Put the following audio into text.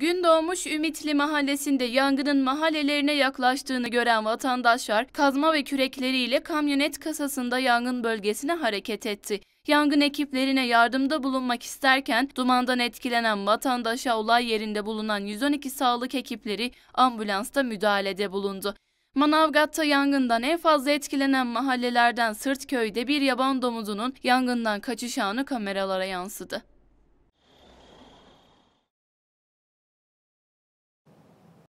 Gün doğmuş Ümitli mahallesinde yangının mahallelerine yaklaştığını gören vatandaşlar kazma ve kürekleriyle kamyonet kasasında yangın bölgesine hareket etti. Yangın ekiplerine yardımda bulunmak isterken dumandan etkilenen vatandaşa olay yerinde bulunan 112 sağlık ekipleri ambulansta müdahalede bulundu. Manavgat'ta yangından en fazla etkilenen mahallelerden Sırtköy'de bir yaban domuzunun yangından kaçış anı kameralara yansıdı.